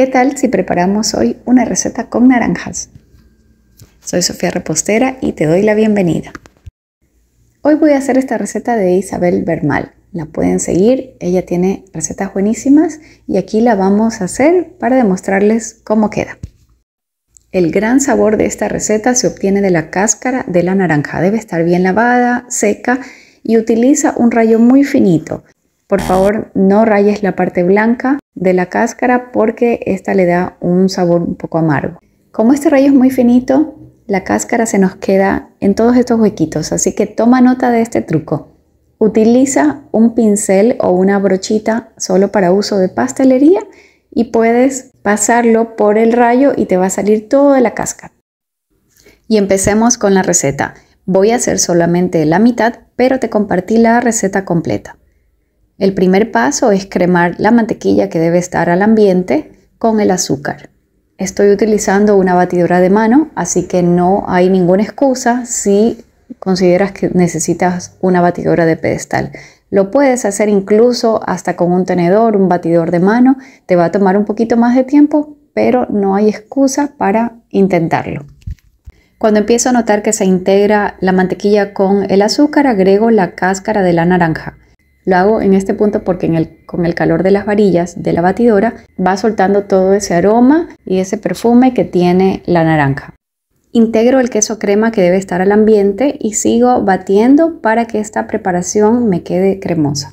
¿Qué tal si preparamos hoy una receta con naranjas? Soy Sofía Repostera y te doy la bienvenida. Hoy voy a hacer esta receta de Isabel Bermal. La pueden seguir, ella tiene recetas buenísimas y aquí la vamos a hacer para demostrarles cómo queda. El gran sabor de esta receta se obtiene de la cáscara de la naranja. Debe estar bien lavada, seca y utiliza un rayo muy finito. Por favor, no rayes la parte blanca de la cáscara porque esta le da un sabor un poco amargo. Como este rayo es muy finito, la cáscara se nos queda en todos estos huequitos, así que toma nota de este truco. Utiliza un pincel o una brochita solo para uso de pastelería y puedes pasarlo por el rayo y te va a salir toda la cáscara. Y empecemos con la receta. Voy a hacer solamente la mitad, pero te compartí la receta completa. El primer paso es cremar la mantequilla que debe estar al ambiente con el azúcar. Estoy utilizando una batidora de mano, así que no hay ninguna excusa si consideras que necesitas una batidora de pedestal. Lo puedes hacer incluso hasta con un tenedor, un batidor de mano. Te va a tomar un poquito más de tiempo, pero no hay excusa para intentarlo. Cuando empiezo a notar que se integra la mantequilla con el azúcar, agrego la cáscara de la naranja. Lo hago en este punto porque con el calor de las varillas de la batidora va soltando todo ese aroma y ese perfume que tiene la naranja. Integro el queso crema que debe estar al ambiente y sigo batiendo para que esta preparación me quede cremosa.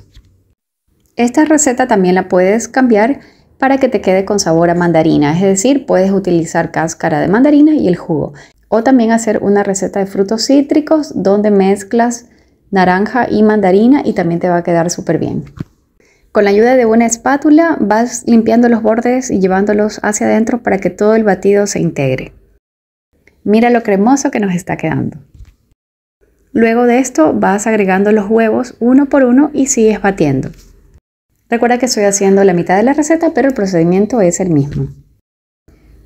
Esta receta también la puedes cambiar para que te quede con sabor a mandarina, es decir, puedes utilizar cáscara de mandarina y el jugo. O también hacer una receta de frutos cítricos donde mezclas naranja y mandarina y también te va a quedar súper bien. Con la ayuda de una espátula vas limpiando los bordes y llevándolos hacia adentro para que todo el batido se integre. Mira lo cremoso que nos está quedando. Luego de esto vas agregando los huevos uno por uno y sigues batiendo. Recuerda que estoy haciendo la mitad de la receta pero el procedimiento es el mismo.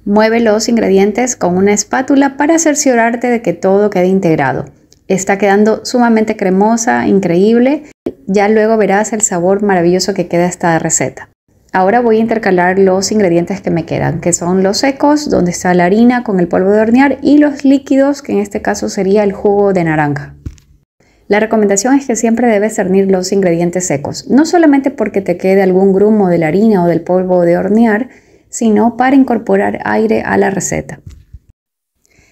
Mueve los ingredientes con una espátula para cerciorarte de que todo quede integrado. Está quedando sumamente cremosa, increíble. Ya luego verás el sabor maravilloso que queda esta receta. Ahora voy a intercalar los ingredientes que me quedan, que son los secos, donde está la harina con el polvo de hornear, y los líquidos, que en este caso sería el jugo de naranja. La recomendación es que siempre debes cernir los ingredientes secos, no solamente porque te quede algún grumo de la harina o del polvo de hornear, sino para incorporar aire a la receta.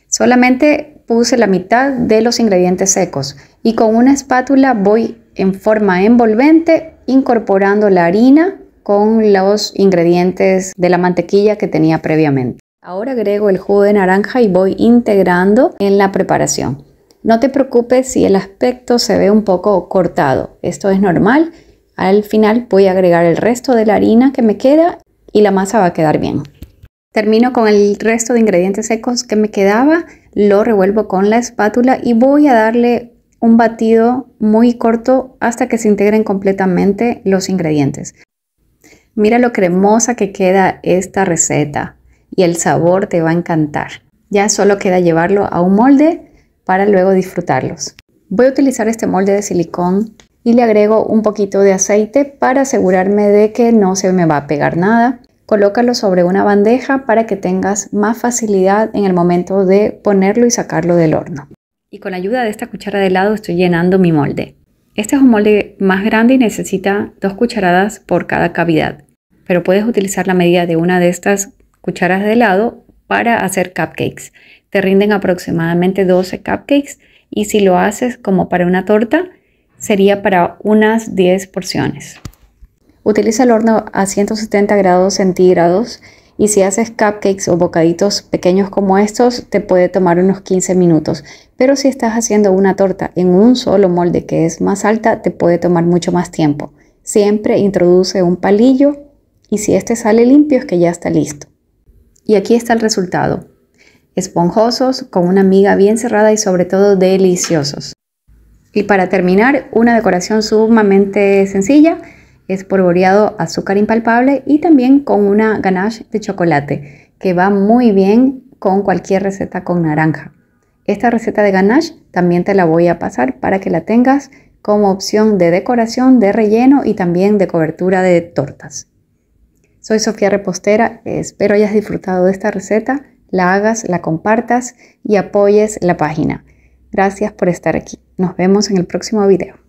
Solamente puse la mitad de los ingredientes secos y con una espátula voy en forma envolvente incorporando la harina con los ingredientes de la mantequilla que tenía previamente. Ahora agrego el jugo de naranja y voy integrando en la preparación. No te preocupes si el aspecto se ve un poco cortado, esto es normal. Al final voy a agregar el resto de la harina que me queda y la masa va a quedar bien. Termino con el resto de ingredientes secos que me quedaba, lo revuelvo con la espátula y voy a darle un batido muy corto hasta que se integren completamente los ingredientes. Mira lo cremosa que queda esta receta y el sabor te va a encantar. Ya solo queda llevarlo a un molde para luego disfrutarlos. Voy a utilizar este molde de silicón y le agrego un poquito de aceite para asegurarme de que no se me va a pegar nada. Colócalo sobre una bandeja para que tengas más facilidad en el momento de ponerlo y sacarlo del horno. Y con la ayuda de esta cuchara de helado estoy llenando mi molde. Este es un molde más grande y necesita dos cucharadas por cada cavidad, pero puedes utilizar la medida de una de estas cucharas de helado para hacer cupcakes. Te rinden aproximadamente 12 cupcakes y si lo haces como para una torta, sería para unas 10 porciones. Utiliza el horno a 170 grados centígrados y si haces cupcakes o bocaditos pequeños como estos, te puede tomar unos 15 minutos. Pero si estás haciendo una torta en un solo molde que es más alta, te puede tomar mucho más tiempo. Siempre introduce un palillo y si este sale limpio es que ya está listo. Y aquí está el resultado. Esponjosos, con una miga bien cerrada y sobre todo deliciosos. Y para terminar, una decoración sumamente sencilla es polvoreado azúcar impalpable y también con una ganache de chocolate que va muy bien con cualquier receta con naranja. Esta receta de ganache también te la voy a pasar para que la tengas como opción de decoración, de relleno y también de cobertura de tortas. Soy Sofía Repostera, espero hayas disfrutado de esta receta, la hagas, la compartas y apoyes la página. Gracias por estar aquí. Nos vemos en el próximo video.